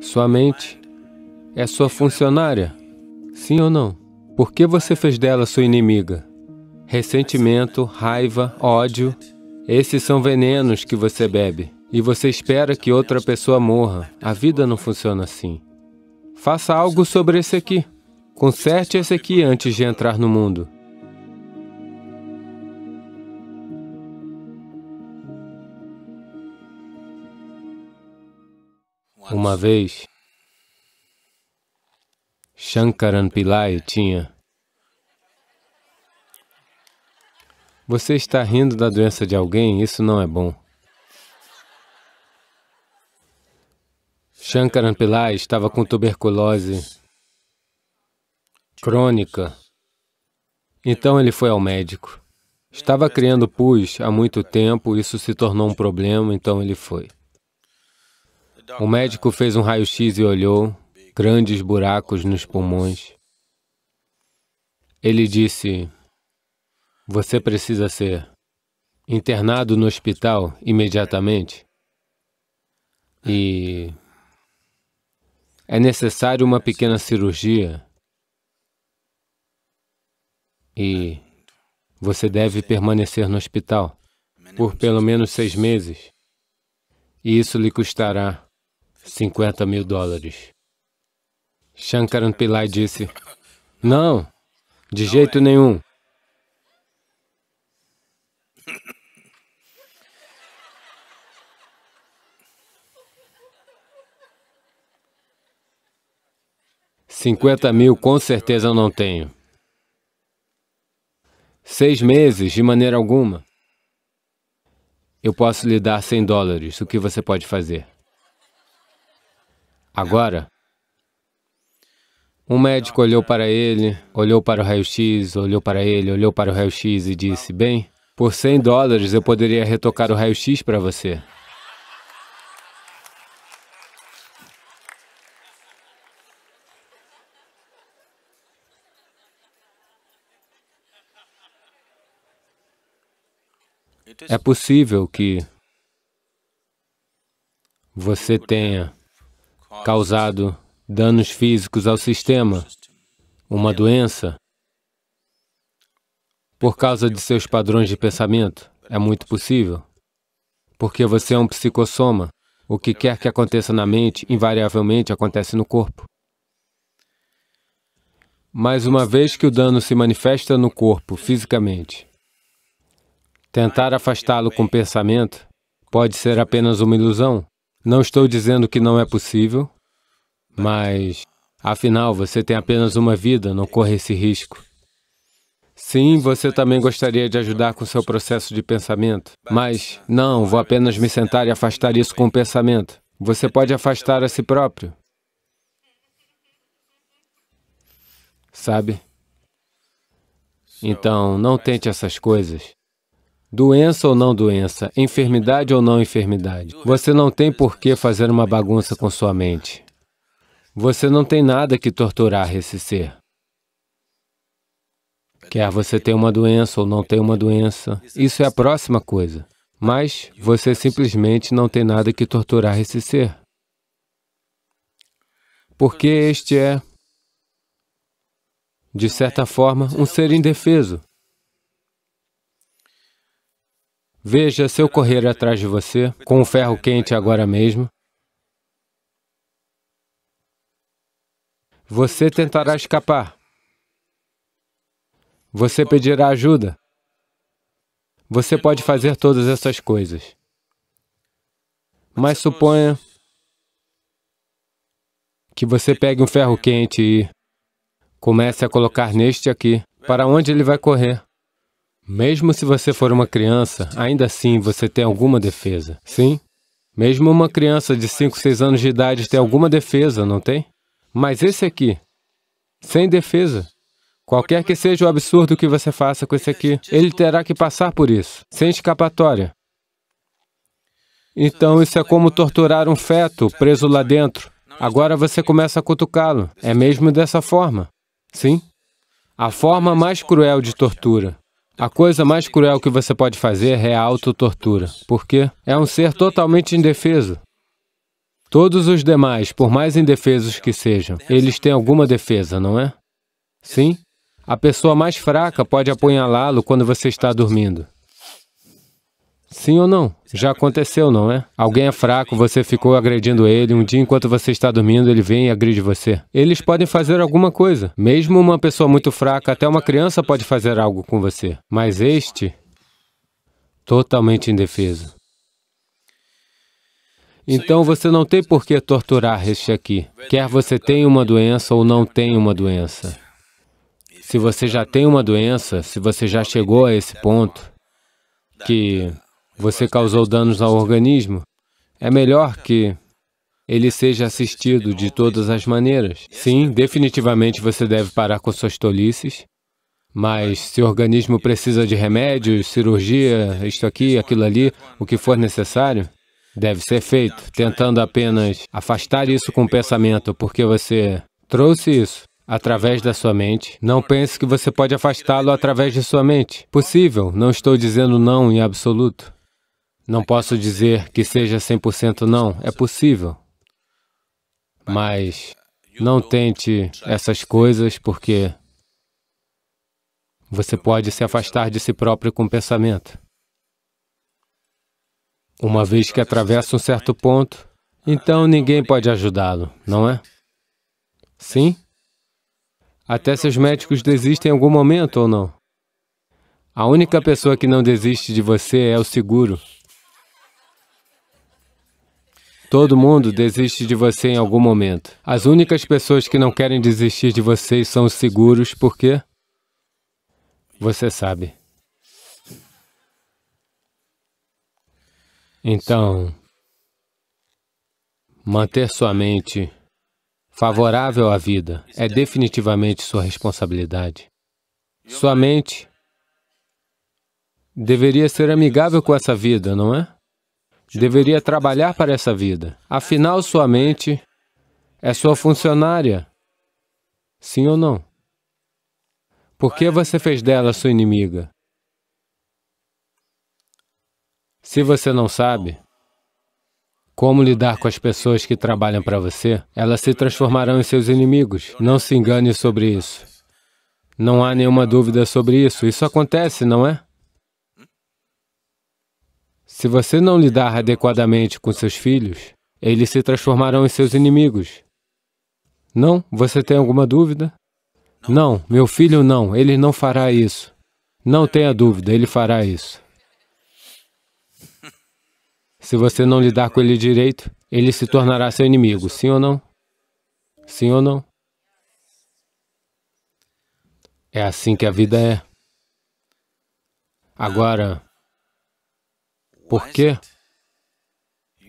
Sua mente é sua funcionária, sim ou não? Por que você fez dela sua inimiga? Ressentimento, raiva, ódio, esses são venenos que você bebe e você espera que outra pessoa morra. A vida não funciona assim. Faça algo sobre esse aqui. Conserte esse aqui antes de entrar no mundo. Uma vez, Shankaran Pillai tinha Você está rindo da doença de alguém, isso não é bom. Shankaran Pillai estava com tuberculose crônica. Então ele foi ao médico. Estava criando pus há muito tempo, isso se tornou um problema, então ele foi. O médico fez um raio-x e olhou grandes buracos nos pulmões. Ele disse: Você precisa ser internado no hospital imediatamente. E é necessário uma pequena cirurgia e você deve permanecer no hospital por pelo menos seis meses. E isso lhe custará 50 mil dólares. Shankaran Pillai disse, não, de jeito é. nenhum. Cinquenta mil com certeza eu não tenho. Seis meses, de maneira alguma. Eu posso lhe dar 100 dólares, o que você pode fazer? Agora, um médico olhou para ele, olhou para o raio-x, olhou para ele, olhou para o raio-x e disse, bem, por 100 dólares eu poderia retocar o raio-x para você. É possível que você tenha causado danos físicos ao sistema, uma doença, por causa de seus padrões de pensamento. É muito possível, porque você é um psicossoma. O que quer que aconteça na mente, invariavelmente acontece no corpo. Mas uma vez que o dano se manifesta no corpo, fisicamente, tentar afastá-lo com pensamento pode ser apenas uma ilusão, não estou dizendo que não é possível, mas, afinal, você tem apenas uma vida, não corre esse risco. Sim, você também gostaria de ajudar com seu processo de pensamento, mas, não, vou apenas me sentar e afastar isso com o pensamento. Você pode afastar a si próprio. Sabe? Então, não tente essas coisas. Doença ou não doença, enfermidade ou não enfermidade, você não tem por que fazer uma bagunça com sua mente. Você não tem nada que torturar esse ser. Quer você tenha uma doença ou não tenha uma doença, isso é a próxima coisa. Mas você simplesmente não tem nada que torturar esse ser. Porque este é, de certa forma, um ser indefeso. Veja, se eu correr atrás de você, com o ferro quente agora mesmo, você tentará escapar. Você pedirá ajuda. Você pode fazer todas essas coisas. Mas suponha que você pegue um ferro quente e comece a colocar neste aqui, para onde ele vai correr. Mesmo se você for uma criança, ainda assim você tem alguma defesa, sim? Mesmo uma criança de 5, 6 anos de idade tem alguma defesa, não tem? Mas esse aqui, sem defesa, qualquer que seja o absurdo que você faça com esse aqui, ele terá que passar por isso, sem escapatória. Então, isso é como torturar um feto preso lá dentro. Agora você começa a cutucá-lo. É mesmo dessa forma, sim? A forma mais cruel de tortura. A coisa mais cruel que você pode fazer é a autotortura, porque é um ser totalmente indefeso. Todos os demais, por mais indefesos que sejam, eles têm alguma defesa, não é? Sim? A pessoa mais fraca pode apunhalá-lo quando você está dormindo. Sim ou não? É já aconteceu, não é? Alguém é fraco, você ficou agredindo ele, um dia enquanto você está dormindo, ele vem e agride você. Eles podem fazer alguma coisa. Mesmo uma pessoa muito fraca, até uma criança pode fazer algo com você. Mas este, totalmente indefeso. Então você não tem por que torturar este aqui. Quer você tenha uma doença ou não tenha uma doença. Se você já tem uma doença, se você já chegou a esse ponto, que você causou danos ao organismo, é melhor que ele seja assistido de todas as maneiras. Sim, definitivamente você deve parar com suas tolices, mas se o organismo precisa de remédios, cirurgia, isto aqui, aquilo ali, o que for necessário, deve ser feito, tentando apenas afastar isso com o pensamento, porque você trouxe isso através da sua mente. Não pense que você pode afastá-lo através de sua mente. Possível, não estou dizendo não em absoluto. Não posso dizer que seja 100% não, é possível. Mas não tente essas coisas porque você pode se afastar de si próprio com pensamento. Uma vez que atravessa um certo ponto, então ninguém pode ajudá-lo, não é? Sim? Até seus médicos desistem em algum momento ou não. A única pessoa que não desiste de você é o seguro. Todo mundo desiste de você em algum momento. As únicas pessoas que não querem desistir de vocês são os seguros, porque você sabe. Então, manter sua mente favorável à vida é definitivamente sua responsabilidade. Sua mente deveria ser amigável com essa vida, não é? Tipo, deveria trabalhar para essa vida. Afinal, sua mente é sua funcionária. Sim ou não? Por que você fez dela sua inimiga? Se você não sabe como lidar com as pessoas que trabalham para você, elas se transformarão em seus inimigos. Não se engane sobre isso. Não há nenhuma dúvida sobre isso. Isso acontece, não é? Se você não lidar adequadamente com seus filhos, eles se transformarão em seus inimigos. Não? Você tem alguma dúvida? Não, meu filho não, ele não fará isso. Não tenha dúvida, ele fará isso. Se você não lidar com ele direito, ele se tornará seu inimigo, sim ou não? Sim ou não? É assim que a vida é. Agora, por quê?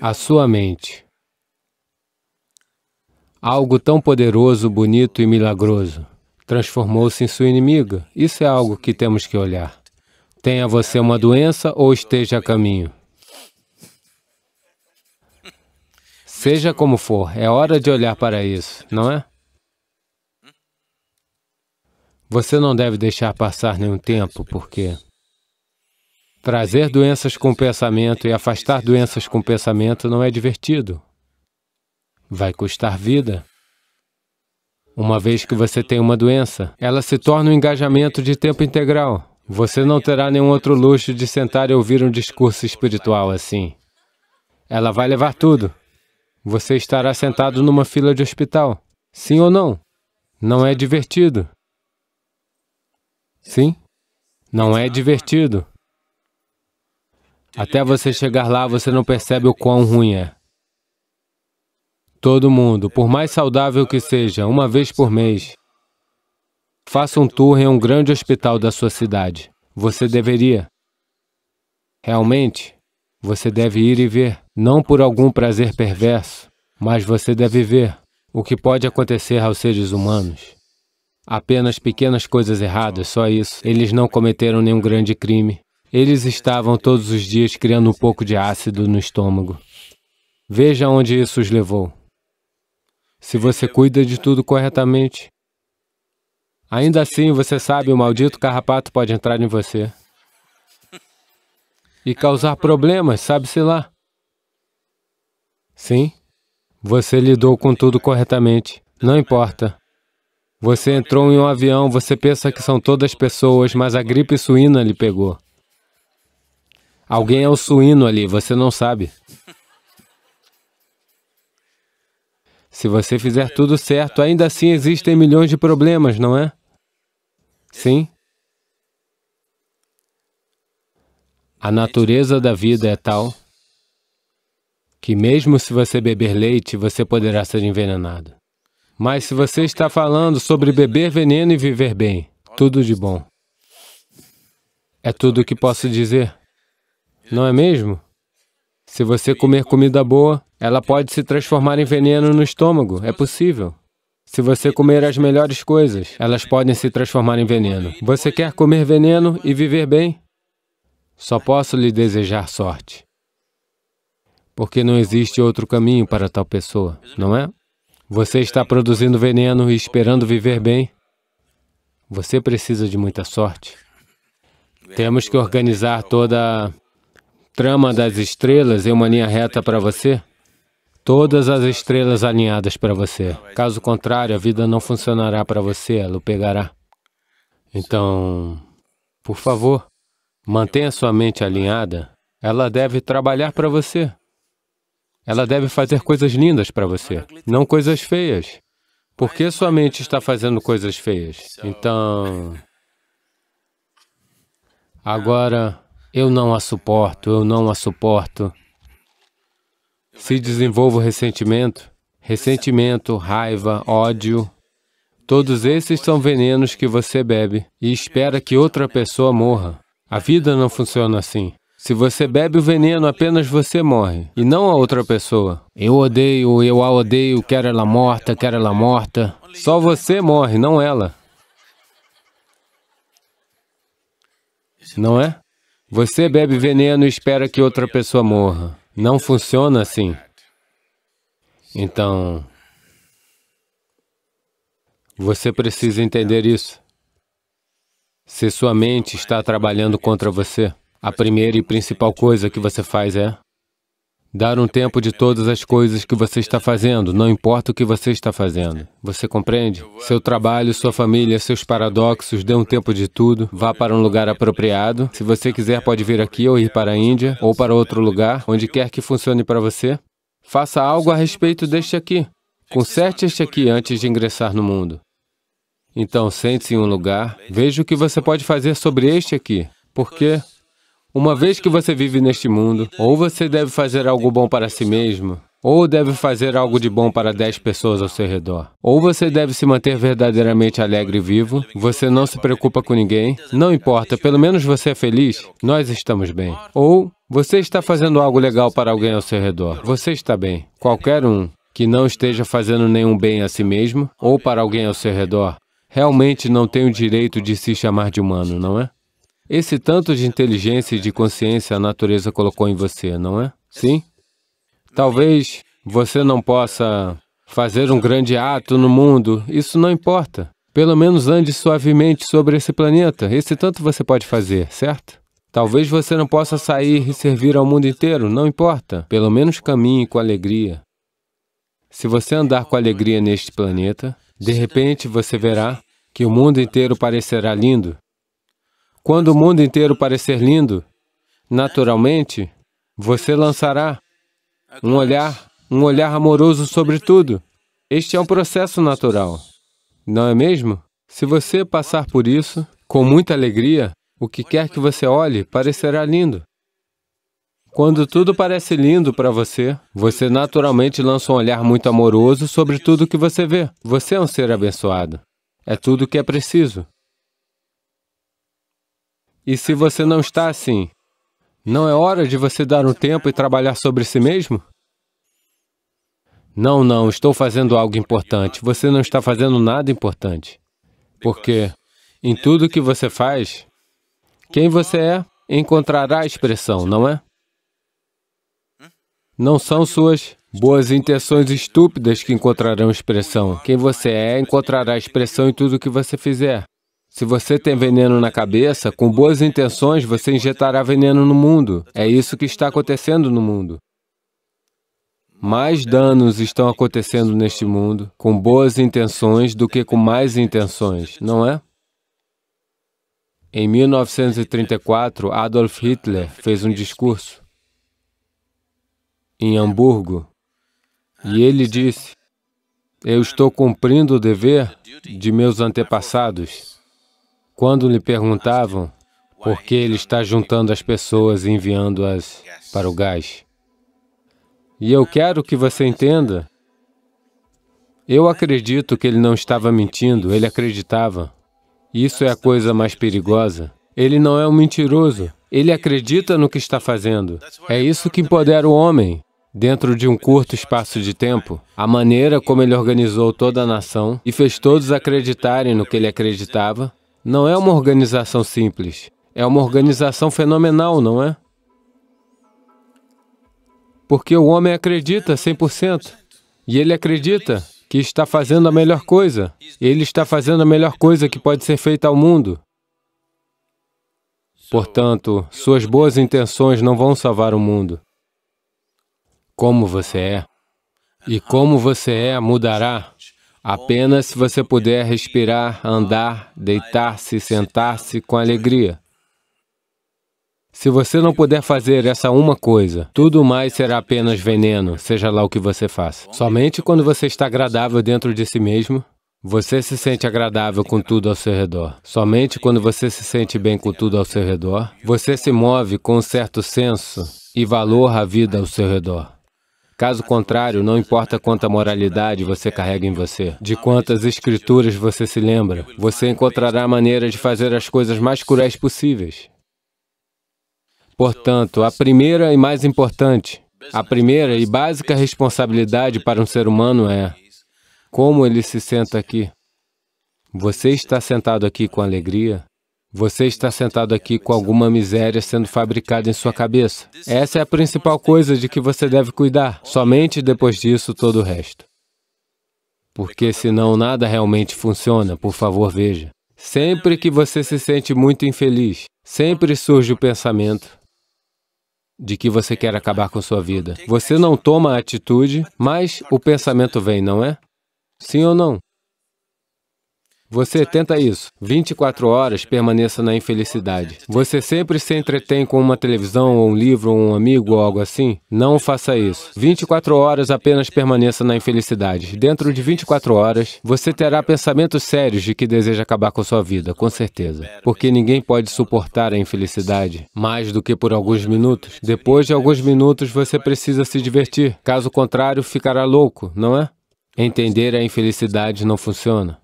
a sua mente, algo tão poderoso, bonito e milagroso, transformou-se em sua inimiga. Isso é algo que temos que olhar. Tenha você uma doença ou esteja a caminho. Seja como for, é hora de olhar para isso, não é? Você não deve deixar passar nenhum tempo, porque Trazer doenças com pensamento e afastar doenças com pensamento não é divertido. Vai custar vida. Uma vez que você tem uma doença, ela se torna um engajamento de tempo integral. Você não terá nenhum outro luxo de sentar e ouvir um discurso espiritual assim. Ela vai levar tudo. Você estará sentado numa fila de hospital. Sim ou não? Não é divertido. Sim? Não é divertido. Até você chegar lá, você não percebe o quão ruim é. Todo mundo, por mais saudável que seja, uma vez por mês, faça um tour em um grande hospital da sua cidade. Você deveria. Realmente, você deve ir e ver, não por algum prazer perverso, mas você deve ver o que pode acontecer aos seres humanos. Apenas pequenas coisas erradas, só isso. Eles não cometeram nenhum grande crime. Eles estavam todos os dias criando um pouco de ácido no estômago. Veja onde isso os levou. Se você cuida de tudo corretamente, ainda assim você sabe, o maldito carrapato pode entrar em você e causar problemas, sabe-se lá. Sim, você lidou com tudo corretamente, não importa. Você entrou em um avião, você pensa que são todas pessoas, mas a gripe suína lhe pegou. Alguém é o suíno ali, você não sabe. Se você fizer tudo certo, ainda assim existem milhões de problemas, não é? Sim? A natureza da vida é tal que mesmo se você beber leite, você poderá ser envenenado. Mas se você está falando sobre beber veneno e viver bem, tudo de bom. É tudo o que posso dizer não é mesmo? Se você comer comida boa, ela pode se transformar em veneno no estômago, é possível. Se você comer as melhores coisas, elas podem se transformar em veneno. Você quer comer veneno e viver bem? Só posso lhe desejar sorte. Porque não existe outro caminho para tal pessoa, não é? Você está produzindo veneno e esperando viver bem? Você precisa de muita sorte. Temos que organizar toda trama das estrelas em é uma linha reta para você? Todas as estrelas alinhadas para você. Caso contrário, a vida não funcionará para você, ela o pegará. Então, por favor, mantenha sua mente alinhada. Ela deve trabalhar para você. Ela deve fazer coisas lindas para você, não coisas feias. Por que sua mente está fazendo coisas feias? Então... Agora, eu não a suporto, eu não a suporto. Se desenvolvo ressentimento, ressentimento, raiva, ódio, todos esses são venenos que você bebe e espera que outra pessoa morra. A vida não funciona assim. Se você bebe o veneno, apenas você morre, e não a outra pessoa. Eu odeio, eu a odeio, quero ela morta, quero ela morta. Só você morre, não ela. Não é? Você bebe veneno e espera que outra pessoa morra. Não funciona assim. Então, você precisa entender isso. Se sua mente está trabalhando contra você, a primeira e principal coisa que você faz é Dar um tempo de todas as coisas que você está fazendo, não importa o que você está fazendo. Você compreende? Seu trabalho, sua família, seus paradoxos, dê um tempo de tudo, vá para um lugar apropriado. Se você quiser, pode vir aqui ou ir para a Índia, ou para outro lugar, onde quer que funcione para você. Faça algo a respeito deste aqui. Conserte este aqui antes de ingressar no mundo. Então, sente-se em um lugar, veja o que você pode fazer sobre este aqui, porque uma vez que você vive neste mundo, ou você deve fazer algo bom para si mesmo, ou deve fazer algo de bom para dez pessoas ao seu redor. Ou você deve se manter verdadeiramente alegre e vivo, você não se preocupa com ninguém, não importa, pelo menos você é feliz, nós estamos bem. Ou você está fazendo algo legal para alguém ao seu redor, você está bem. Qualquer um que não esteja fazendo nenhum bem a si mesmo ou para alguém ao seu redor, realmente não tem o direito de se chamar de humano, não é? Esse tanto de inteligência e de consciência a natureza colocou em você, não é? Sim? Talvez você não possa fazer um grande ato no mundo, isso não importa. Pelo menos ande suavemente sobre esse planeta, esse tanto você pode fazer, certo? Talvez você não possa sair e servir ao mundo inteiro, não importa. Pelo menos caminhe com alegria. Se você andar com alegria neste planeta, de repente você verá que o mundo inteiro parecerá lindo. Quando o mundo inteiro parecer lindo, naturalmente, você lançará um olhar, um olhar amoroso sobre tudo. Este é um processo natural, não é mesmo? Se você passar por isso, com muita alegria, o que quer que você olhe parecerá lindo. Quando tudo parece lindo para você, você naturalmente lança um olhar muito amoroso sobre tudo que você vê. Você é um ser abençoado. É tudo o que é preciso. E se você não está assim, não é hora de você dar um tempo e trabalhar sobre si mesmo? Não, não, estou fazendo algo importante. Você não está fazendo nada importante. Porque em tudo que você faz, quem você é encontrará expressão, não é? Não são suas boas intenções estúpidas que encontrarão expressão. Quem você é encontrará expressão em tudo que você fizer. Se você tem veneno na cabeça, com boas intenções você injetará veneno no mundo. É isso que está acontecendo no mundo. Mais danos estão acontecendo neste mundo com boas intenções do que com más intenções, não é? Em 1934, Adolf Hitler fez um discurso em Hamburgo e ele disse: Eu estou cumprindo o dever de meus antepassados. Quando lhe perguntavam por que ele está juntando as pessoas e enviando-as para o gás, e eu quero que você entenda, eu acredito que ele não estava mentindo, ele acreditava. Isso é a coisa mais perigosa. Ele não é um mentiroso, ele acredita no que está fazendo. É isso que empodera o homem. Dentro de um curto espaço de tempo, a maneira como ele organizou toda a nação e fez todos acreditarem no que ele acreditava, não é uma organização simples. É uma organização fenomenal, não é? Porque o homem acredita 100%. E ele acredita que está fazendo a melhor coisa. Ele está fazendo a melhor coisa que pode ser feita ao mundo. Portanto, suas boas intenções não vão salvar o mundo. Como você é. E como você é mudará. Apenas se você puder respirar, andar, deitar-se, sentar-se com alegria. Se você não puder fazer essa uma coisa, tudo mais será apenas veneno, seja lá o que você faça. Somente quando você está agradável dentro de si mesmo, você se sente agradável com tudo ao seu redor. Somente quando você se sente bem com tudo ao seu redor, você se move com um certo senso e valor à vida ao seu redor. Caso contrário, não importa quanta moralidade você carrega em você, de quantas escrituras você se lembra, você encontrará maneira de fazer as coisas mais cruéis possíveis. Portanto, a primeira e mais importante, a primeira e básica responsabilidade para um ser humano é como ele se senta aqui. Você está sentado aqui com alegria? Você está sentado aqui com alguma miséria sendo fabricada em sua cabeça. Essa é a principal coisa de que você deve cuidar. Somente depois disso, todo o resto. Porque senão nada realmente funciona, por favor, veja. Sempre que você se sente muito infeliz, sempre surge o pensamento de que você quer acabar com sua vida. Você não toma a atitude, mas o pensamento vem, não é? Sim ou não? Você tenta isso. 24 horas permaneça na infelicidade. Você sempre se entretém com uma televisão, ou um livro, ou um amigo, ou algo assim? Não faça isso. 24 horas apenas permaneça na infelicidade. Dentro de 24 horas, você terá pensamentos sérios de que deseja acabar com sua vida, com certeza. Porque ninguém pode suportar a infelicidade mais do que por alguns minutos. Depois de alguns minutos, você precisa se divertir. Caso contrário, ficará louco, não é? Entender a infelicidade não funciona.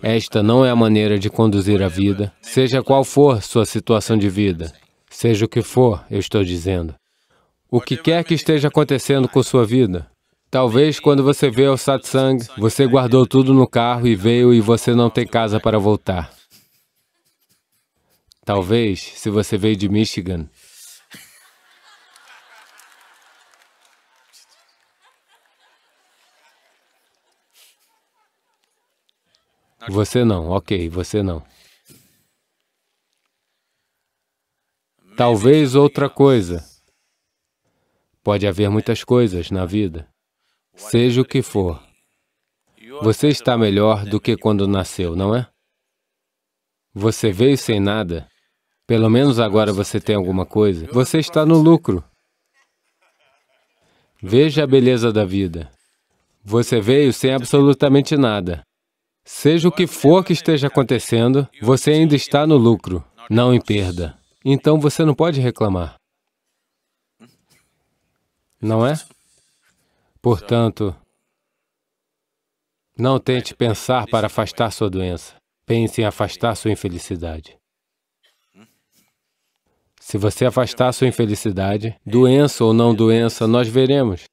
Esta não é a maneira de conduzir a vida, seja qual for sua situação de vida, seja o que for, eu estou dizendo. O que quer que esteja acontecendo com sua vida, talvez quando você veio ao satsang, você guardou tudo no carro e veio e você não tem casa para voltar. Talvez, se você veio de Michigan, Você não, ok, você não. Talvez outra coisa. Pode haver muitas coisas na vida. Seja o que for. Você está melhor do que quando nasceu, não é? Você veio sem nada. Pelo menos agora você tem alguma coisa. Você está no lucro. Veja a beleza da vida. Você veio sem absolutamente nada. Seja o que for que esteja acontecendo, você ainda está no lucro, não em perda. Então você não pode reclamar. Não é? Portanto, não tente pensar para afastar sua doença. Pense em afastar sua infelicidade. Se você afastar sua infelicidade, doença ou não doença, nós veremos.